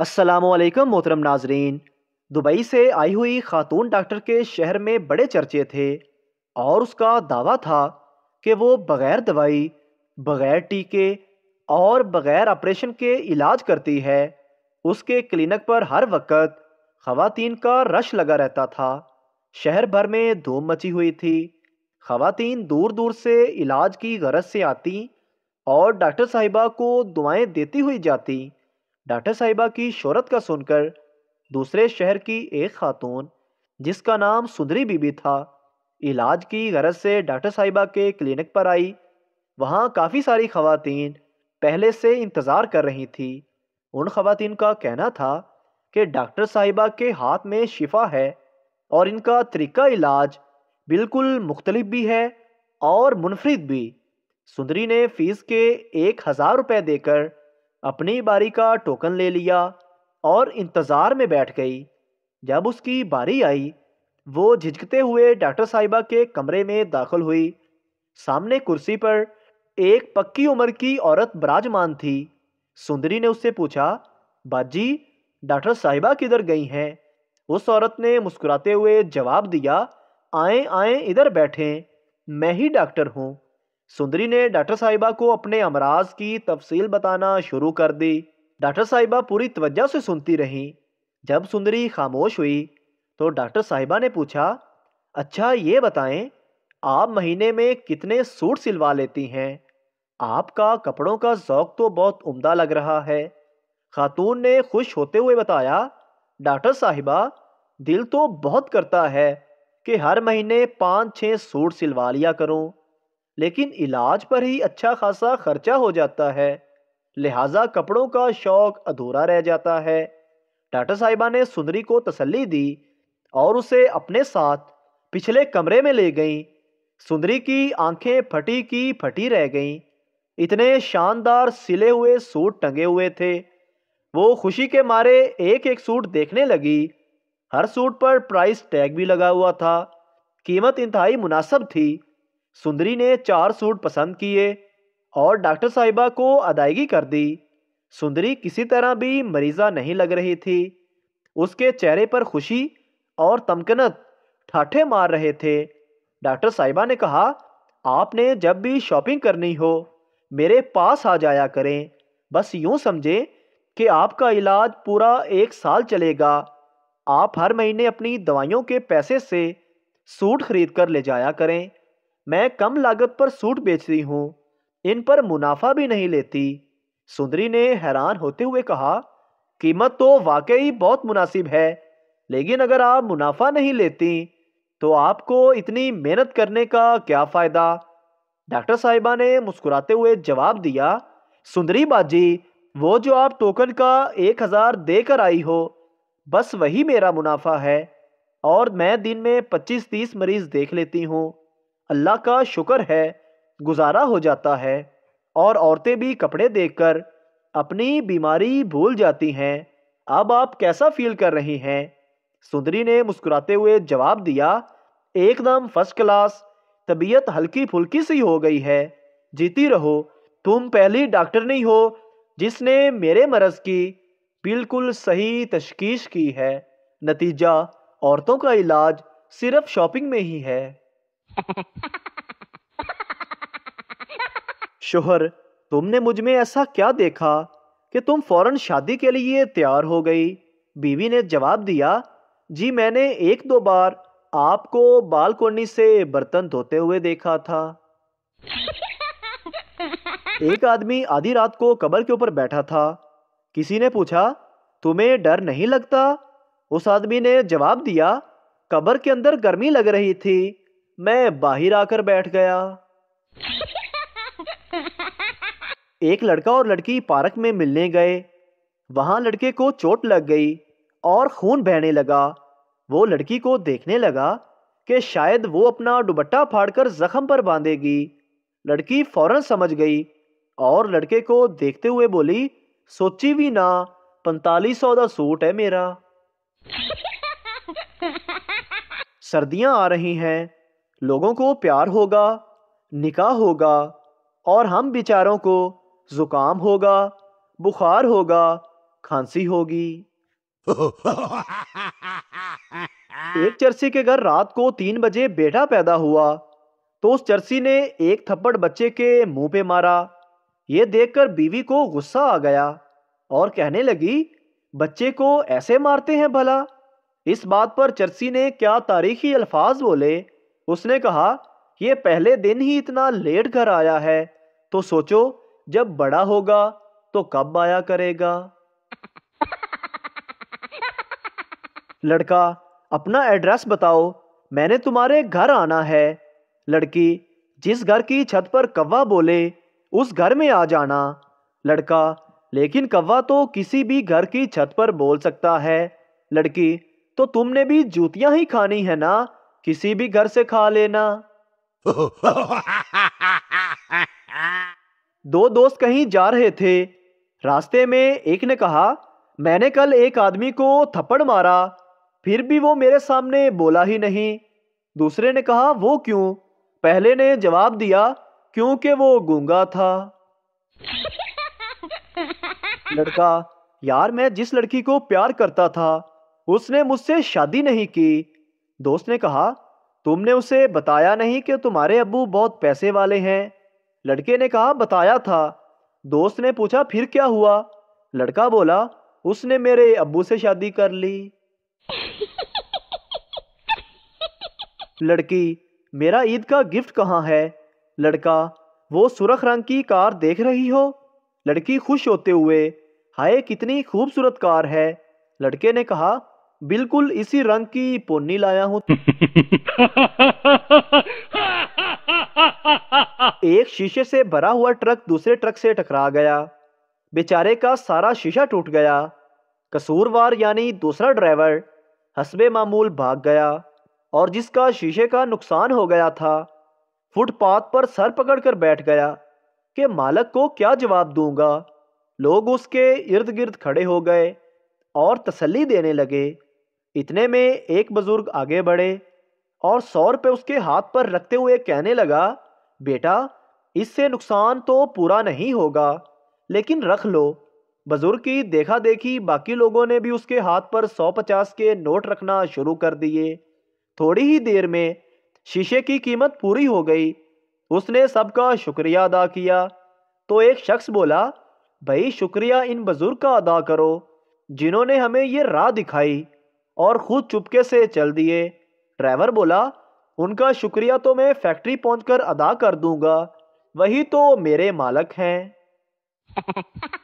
असलकम मोहतरम नाजरीन दुबई से आई हुई खातून डॉक्टर के शहर में बड़े चर्चे थे और उसका दावा था कि वो बग़ैर दवाई बग़ैर टीके और बग़ैर ऑपरेशन के इलाज करती है उसके क्लिनिक पर हर वक्त खवतिन का रश लगा रहता था शहर भर में धूम मची हुई थी खातन दूर दूर से इलाज की गरज से आती और डॉक्टर साहिबा को दुआएं देती हुई जाती डाटा साहिबा की शोहरत का सुनकर दूसरे शहर की एक खातून जिसका नाम सुंदरी बीबी था इलाज की गरज से डाटा साहिबा के क्लिनिक पर आई वहाँ काफ़ी सारी खवतिन पहले से इंतज़ार कर रही थी उन खवतिन का कहना था कि डॉक्टर साहिबा के हाथ में शिफा है और इनका तरीका इलाज बिल्कुल मुख्तलिफ भी है और मुनफरद भी सुंदरी ने फ़ीस के एक हज़ार रुपये देकर अपनी बारी का टोकन ले लिया और इंतज़ार में बैठ गई जब उसकी बारी आई वो झिझकते हुए डॉक्टर साहिबा के कमरे में दाखिल हुई सामने कुर्सी पर एक पक्की उम्र की औरत बराजमान थी सुंदरी ने उससे पूछा बाजी डॉक्टर साहिबा किधर गई हैं उस औरत ने मुस्कुराते हुए जवाब दिया आए आए इधर बैठें मैं ही डॉक्टर हूँ सुंदरी ने डॉक्टर साहिबा को अपने अमराज की तफसील बताना शुरू कर दी डॉक्टर साहिबा पूरी तवज्जा से सुनती रहीं जब सुंदरी खामोश हुई तो डॉक्टर साहिबा ने पूछा अच्छा ये बताएं आप महीने में कितने सूट सिलवा लेती हैं आपका कपड़ों का शौक तो बहुत उम्दा लग रहा है खातून ने खुश होते हुए बताया डॉक्टर साहिबा दिल तो बहुत करता है कि हर महीने पाँच छः सूट सिलवा लिया करूँ लेकिन इलाज पर ही अच्छा खासा खर्चा हो जाता है लिहाजा कपड़ों का शौक अधूरा रह जाता है टाटा साहिबा ने सुंदरी को तसल्ली दी और उसे अपने साथ पिछले कमरे में ले गई सुंदरी की आंखें फटी की फटी रह गईं इतने शानदार सिले हुए सूट टंगे हुए थे वो खुशी के मारे एक एक सूट देखने लगी हर सूट पर प्राइस टैग भी लगा हुआ था कीमत इंतहाई मुनासब थी सुंदरी ने चार सूट पसंद किए और डॉक्टर साहिबा को अदायगी कर दी सुंदरी किसी तरह भी मरीजा नहीं लग रही थी उसके चेहरे पर खुशी और तमकनत ठाठे मार रहे थे डॉक्टर साहिबा ने कहा आपने जब भी शॉपिंग करनी हो मेरे पास आ जाया करें बस यूं समझे कि आपका इलाज पूरा एक साल चलेगा आप हर महीने अपनी दवाइयों के पैसे से सूट खरीद कर ले जाया करें मैं कम लागत पर सूट बेच रही हूँ इन पर मुनाफा भी नहीं लेती सुंदरी ने हैरान होते हुए कहा कीमत तो वाकई बहुत मुनासिब है लेकिन अगर आप मुनाफा नहीं लेती तो आपको इतनी मेहनत करने का क्या फ़ायदा डॉक्टर साहिबा ने मुस्कुराते हुए जवाब दिया सुंदरी बाजी वो जो आप टोकन का एक हज़ार देकर आई हो बस वही मेरा मुनाफा है और मैं दिन में पच्चीस तीस मरीज़ देख लेती हूँ अल्लाह का शुक्र है गुजारा हो जाता है और औरतें भी कपड़े देखकर अपनी बीमारी भूल जाती हैं अब आप कैसा फील कर रही हैं सुंदरी ने मुस्कुराते हुए जवाब दिया एकदम फर्स्ट क्लास तबीयत हल्की फुल्की सी हो गई है जीती रहो तुम पहली डॉक्टर नहीं हो जिसने मेरे मरज की बिल्कुल सही तशकीश की है नतीजा औरतों का इलाज सिर्फ शॉपिंग में ही है शोहर तुमने मुझ में ऐसा क्या देखा कि तुम फौरन शादी के लिए तैयार हो गई बीवी ने जवाब दिया जी मैंने एक दो बार आपको बालकोनी से बर्तन धोते हुए देखा था एक आदमी आधी रात को कबर के ऊपर बैठा था किसी ने पूछा तुम्हें डर नहीं लगता उस आदमी ने जवाब दिया कबर के अंदर गर्मी लग रही थी मैं बाहर आकर बैठ गया एक लड़का और लड़की पार्क में मिलने गए वहां लड़के को चोट लग गई और खून बहने लगा वो लड़की को देखने लगा कि शायद वो अपना दुपट्टा फाड़कर जख्म पर बांधेगी लड़की फौरन समझ गई और लड़के को देखते हुए बोली सोची भी ना पैंतालीस सौ का सूट है मेरा सर्दियां आ रही हैं लोगों को प्यार होगा निकाह होगा और हम बेचारों को ज़ुकाम होगा बुखार होगा खांसी होगी एक चरसी के घर रात को तीन बजे बेटा पैदा हुआ तो उस चरसी ने एक थप्पड़ बच्चे के मुंह पे मारा ये देखकर बीवी को गुस्सा आ गया और कहने लगी बच्चे को ऐसे मारते हैं भला इस बात पर चरसी ने क्या तारीखी अल्फाज बोले उसने कहा यह पहले दिन ही इतना लेट घर आया है तो सोचो जब बड़ा होगा तो कब आया करेगा लड़का अपना एड्रेस बताओ मैंने तुम्हारे घर आना है लड़की जिस घर की छत पर कव्वा बोले उस घर में आ जाना लड़का लेकिन कव्वा तो किसी भी घर की छत पर बोल सकता है लड़की तो तुमने भी जूतियां ही खानी है ना किसी भी घर से खा लेना दो दोस्त कहीं जा रहे थे रास्ते में एक ने कहा मैंने कल एक आदमी को थप्पड़ मारा फिर भी वो मेरे सामने बोला ही नहीं दूसरे ने कहा वो क्यों पहले ने जवाब दिया क्योंकि वो गूंगा था लड़का यार मैं जिस लड़की को प्यार करता था उसने मुझसे शादी नहीं की दोस्त ने कहा तुमने उसे बताया नहीं कि तुम्हारे अबू बहुत पैसे वाले हैं लड़के ने कहा बताया था दोस्त ने पूछा फिर क्या हुआ लड़का बोला उसने मेरे अबू से शादी कर ली लड़की मेरा ईद का गिफ्ट कहाँ है लड़का वो सुरख रंग की कार देख रही हो लड़की खुश होते हुए हाय कितनी खूबसूरत कार है लड़के ने कहा बिल्कुल इसी रंग की पोनी लाया हूँ एक शीशे से भरा हुआ ट्रक दूसरे ट्रक से टकरा गया बेचारे का सारा शीशा टूट गया कसूरवार यानी दूसरा ड्राइवर हसबे मामूल भाग गया और जिसका शीशे का नुकसान हो गया था फुटपाथ पर सर पकड़कर बैठ गया कि मालक को क्या जवाब दूंगा लोग उसके इर्द गिर्द खड़े हो गए और तसल्ली देने लगे इतने में एक बुजुर्ग आगे बढ़े और सौ रुपये उसके हाथ पर रखते हुए कहने लगा बेटा इससे नुकसान तो पूरा नहीं होगा लेकिन रख लो बुजुर्ग की देखा देखी बाकी लोगों ने भी उसके हाथ पर सौ पचास के नोट रखना शुरू कर दिए थोड़ी ही देर में शीशे की कीमत पूरी हो गई उसने सबका शुक्रिया अदा किया तो एक शख्स बोला भाई शुक्रिया इन बुजुर्ग का अदा करो जिन्होंने हमें ये राह दिखाई और खुद चुपके से चल दिए ड्राइवर बोला उनका शुक्रिया तो मैं फैक्ट्री पहुंचकर अदा कर दूंगा वही तो मेरे मालक हैं